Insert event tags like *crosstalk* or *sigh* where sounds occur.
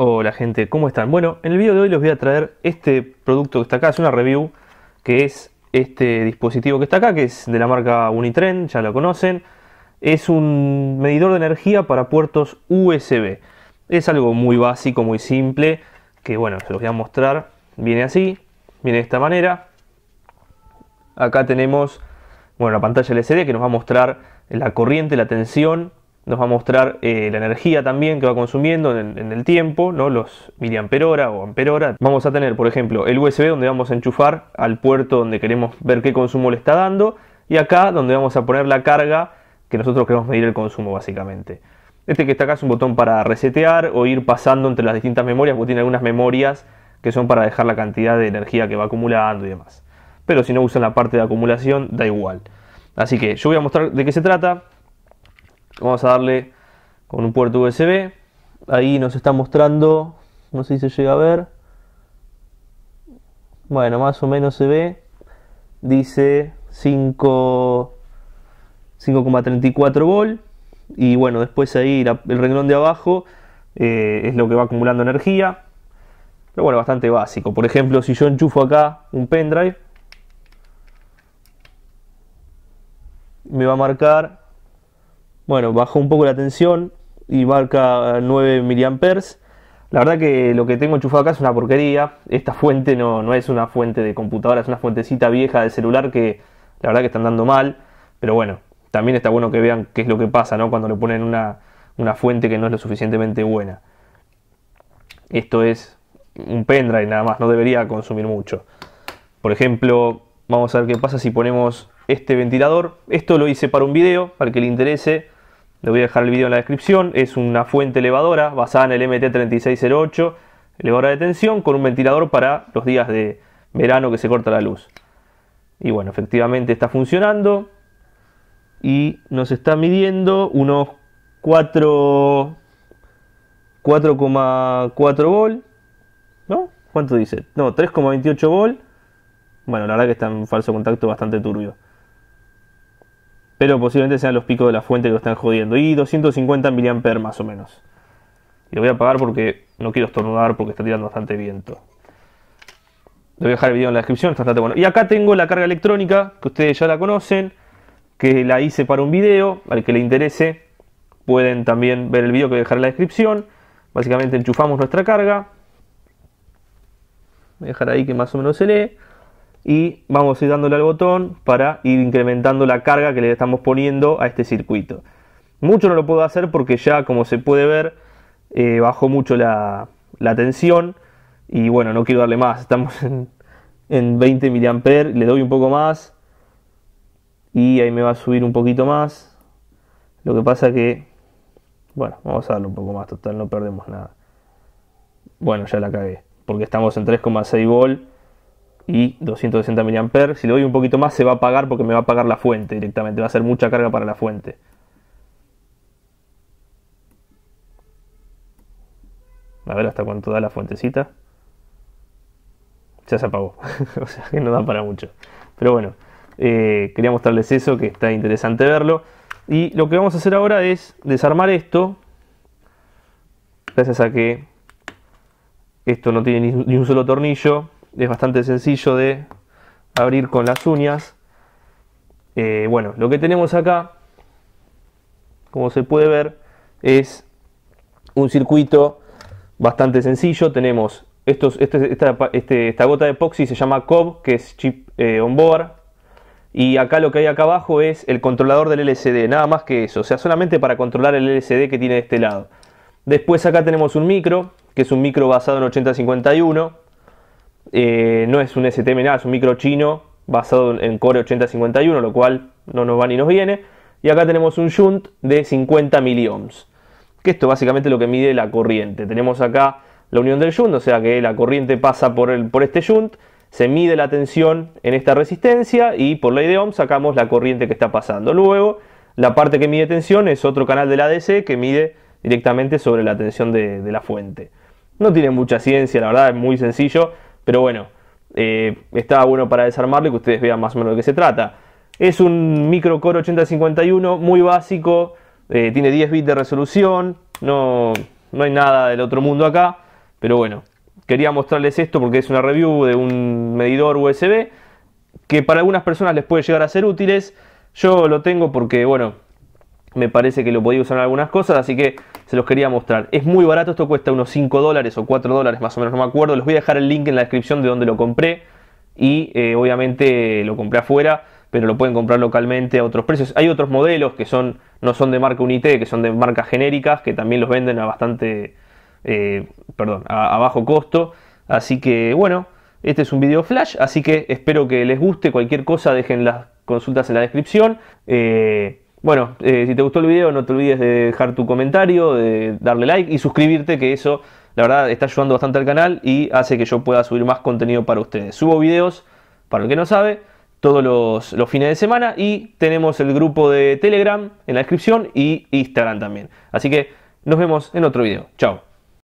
Hola gente, ¿cómo están? Bueno, en el video de hoy les voy a traer este producto que está acá, es una review, que es este dispositivo que está acá, que es de la marca Unitrend, ya lo conocen. Es un medidor de energía para puertos USB. Es algo muy básico, muy simple, que bueno, se los voy a mostrar. Viene así, viene de esta manera. Acá tenemos, bueno, la pantalla LCD que nos va a mostrar la corriente, la tensión nos va a mostrar eh, la energía también que va consumiendo en, el tiempo, ¿no? los hora o amperora. Vamos a tener, por ejemplo, el USB donde vamos a enchufar al puerto donde queremos ver qué consumo le está dando y acá donde vamos a poner la carga que nosotros queremos medir el consumo básicamente. Este que está acá es un botón para resetear o ir pasando entre las distintas memorias, porque tiene algunas memorias que son para dejar la cantidad de energía que va acumulando y demás. Pero si no usan la parte de acumulación, da igual. Así que yo voy a mostrar de qué se trata. Vamos a darle con un puerto USB. Ahí nos está mostrando, no sé si se llega a ver. Bueno, más o menos se ve. Dice 5,34 volt. Y bueno, después ahí el renglón de abajo eh, es lo que va acumulando energía. Pero bueno, bastante básico. Por ejemplo, si yo enchufo acá un pendrive, me va a marcar bueno, bajó un poco la tensión y marca 9 mA. La verdad que lo que tengo enchufado acá es una porquería. Esta fuente no, es una fuente de computadora, es una fuentecita vieja de celular que la verdad que están dando mal. Pero bueno, también está bueno que vean qué es lo que pasa ¿no? cuando le ponen una, una fuente que no es lo suficientemente buena. Esto es un pendrive nada más, no debería consumir mucho. Por ejemplo, vamos a ver qué pasa si ponemos este ventilador. Esto lo hice para un video, para que le interese le voy a dejar el video en la descripción, es una fuente elevadora basada en el MT3608, elevadora de tensión con un ventilador para los días de verano que se corta la luz. Y bueno, efectivamente está funcionando y nos está midiendo unos 4,4 volt, ¿no? ¿Cuánto dice? No, 3,28 volt. Bueno, la verdad que está en falso contacto bastante turbio pero posiblemente sean los picos de la fuente que lo están jodiendo. Y 250 mA más o menos. Y lo voy a apagar porque no quiero estornudar porque está tirando bastante viento. Le voy a dejar el video en la descripción, está bastante bueno. Y acá tengo la carga electrónica, que ustedes ya la conocen, que la hice para un video, al que le interese pueden también ver el video que voy a dejar en la descripción. Básicamente enchufamos nuestra carga. Voy a dejar ahí que más o menos se lee y vamos a ir dándole al botón para ir incrementando la carga que le estamos poniendo a este circuito. Mucho no lo puedo hacer porque ya como se puede ver eh, bajó mucho la, tensión y bueno, no quiero darle más, *laughs* estamos en, 20 mA, le doy un poco más y ahí me va a subir un poquito más. Lo que pasa que, bueno, vamos a darle un poco más, total, no perdemos nada. Bueno, ya la cagué, porque estamos en 3,6 volt y 260 mA, Si le doy un poquito más se va a apagar porque me va a apagar la fuente directamente, va a ser mucha carga para la fuente. A ver hasta cuánto da la fuentecita. Ya se apagó, *laughs* o sea que no da para mucho. Pero bueno, eh, quería mostrarles eso, que está interesante verlo. Y lo que vamos a hacer ahora es desarmar esto, gracias a que esto no tiene ni un solo tornillo, es bastante sencillo de abrir con las uñas. Eh, bueno, lo que tenemos acá, como se puede ver, es un circuito bastante sencillo. Tenemos estos, este, este, esta, gota de epoxi, se llama COB, que es chip eh, on board. Y acá lo que hay acá abajo es el controlador del LCD, nada más que eso, o sea, solamente para controlar el LCD que tiene de este lado. Después acá tenemos un micro, que es un micro basado en 8051, eh, no es un STM nada, es un micro chino basado en Core 8051, lo cual no nos va ni nos viene. Y acá tenemos un Junt de 50 miliohms, que esto básicamente lo que mide la corriente. Tenemos acá la unión del Junt, o sea que la corriente pasa por, el, por este Junt, se mide la tensión en esta resistencia y por ley de Ohm sacamos la corriente que está pasando. Luego, la parte que mide tensión es otro canal del ADC que mide directamente sobre la tensión de la fuente. No tiene mucha ciencia, la verdad, es muy sencillo pero bueno, eh, está bueno para desarmarlo y que ustedes vean más o menos de qué se trata. Es un microcore Core 8051 muy básico, eh, tiene 10 bits de resolución, no, no hay nada del otro mundo acá, pero bueno, quería mostrarles esto porque es una review de un medidor USB que para algunas personas les puede llegar a ser útiles. Yo lo tengo porque, bueno, me parece que lo podía usar en algunas cosas, así que se los quería mostrar. Es muy barato, esto cuesta unos 5 dólares o 4 dólares más o menos, no me acuerdo. Les voy a dejar el link en la descripción de donde lo compré y eh, obviamente lo compré afuera, pero lo pueden comprar localmente a otros precios. Hay otros modelos que son no son de marca UNITE, que son de marcas genéricas, que también los venden a bastante, eh, perdón, a, bajo costo. Así que bueno, este es un video flash, así que espero que les guste. Cualquier cosa dejen las consultas en la descripción. Eh, bueno, eh, si te gustó el video no te olvides de dejar tu comentario, de darle like y suscribirte, que eso la verdad está ayudando bastante al canal y hace que yo pueda subir más contenido para ustedes. Subo videos, para el que no sabe, todos los, los, fines de semana y tenemos el grupo de Telegram en la descripción y Instagram también. Así que nos vemos en otro video. Chao.